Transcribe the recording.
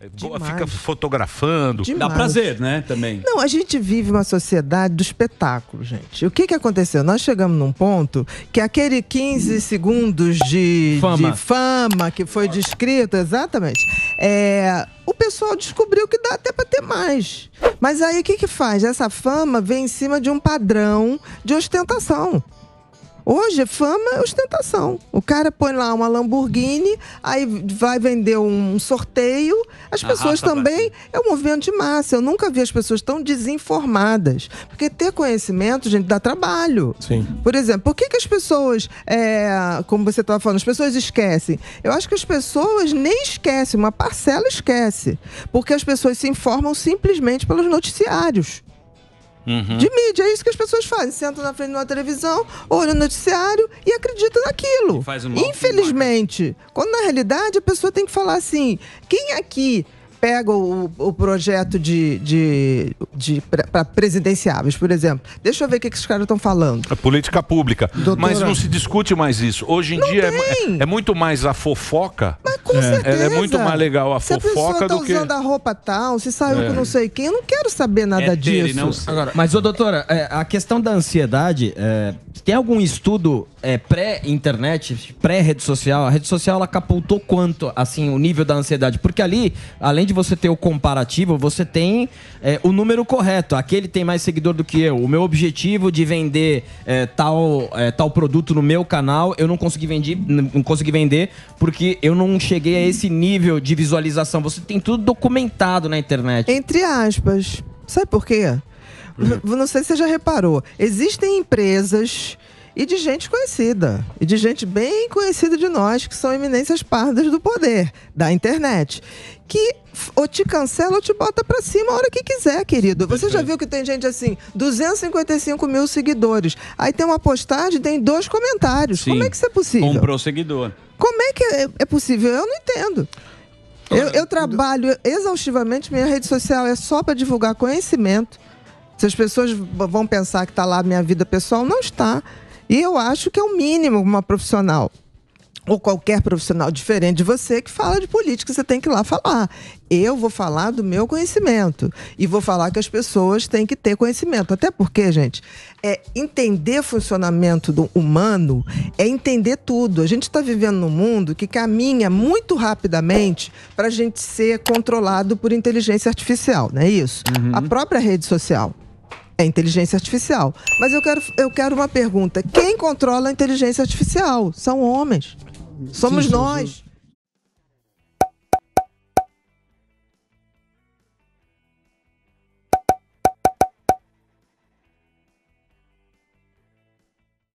É, Demais. Fica fotografando. Demais. Dá prazer, né? Também. Não, a gente vive uma sociedade do espetáculo, gente. O que, que aconteceu? Nós chegamos num ponto que aquele 15 segundos de fama, de fama que foi descrito, exatamente, é, o pessoal descobriu que dá até para ter mais. Mas aí o que, que faz? Essa fama vem em cima de um padrão de ostentação. Hoje, é fama é ostentação. O cara põe lá uma Lamborghini, aí vai vender um sorteio. As pessoas também. É um movimento de massa. Eu nunca vi as pessoas tão desinformadas. Porque ter conhecimento, gente, dá trabalho. Sim. Por exemplo, por que, que as pessoas. É, como você estava falando, as pessoas esquecem? Eu acho que as pessoas nem esquecem, uma parcela esquece. Porque as pessoas se informam simplesmente pelos noticiários. Uhum. De mídia, é isso que as pessoas fazem. Sentam na frente de uma televisão, olham o noticiário e acreditam naquilo. E Infelizmente. Quando na realidade a pessoa tem que falar assim: quem aqui pega o, o, projeto de, de, de para presidenciáveis, por exemplo. Deixa eu ver o que, que esses caras estão falando. A é política pública. Doutora. Mas não se discute mais isso. Hoje em não dia é, é, muito mais a fofoca. Mas com é. é, é certeza. É muito mais legal a fofoca tá do que... Se usando a roupa tal, se saiu é. com não sei quem, eu não quero saber nada é disso. Agora, mas, ô doutora, é, a questão da ansiedade, tem algum estudo pré-internet, pré-rede social? A rede social, ela capultou quanto, assim, o nível da ansiedade? Porque ali, além de você ter o comparativo, você tem o número correto. Aquele tem mais seguidor do que eu. O meu objetivo de vender tal, tal produto no meu canal, eu não consegui, vendi, não consegui vender porque eu não cheguei cheguei a esse nível de visualização. Você tem tudo documentado na internet. Entre aspas. Sabe por quê? Hum. Não sei se você já reparou. Existem empresas e de gente conhecida, e de gente bem conhecida de nós, que são eminências pardas do poder, da internet, que ou te cancela ou te bota pra cima a hora que quiser, querido. Você já viu que tem gente assim, 255 mil seguidores, aí tem uma postagem, tem dois comentários. Sim. Como é que isso é possível? Comprou seguidor. Como é que é, é possível? Eu não entendo. Eu, eu trabalho exaustivamente, minha rede social é só para divulgar conhecimento. Se as pessoas vão pensar que está lá a minha vida pessoal, não está. E eu acho que é o mínimo uma profissional ou qualquer profissional diferente de você que fala de política, você tem que ir lá falar. Eu vou falar do meu conhecimento e vou falar que as pessoas têm que ter conhecimento. Até porque, gente, é entender funcionamento do humano é entender tudo. A gente está vivendo num mundo que caminha muito rapidamente para a gente ser controlado por inteligência artificial, não é isso? Uhum. A própria rede social. É inteligência artificial. Mas eu quero, eu quero uma pergunta. Quem controla a inteligência artificial? São homens. Somos Sim, nós.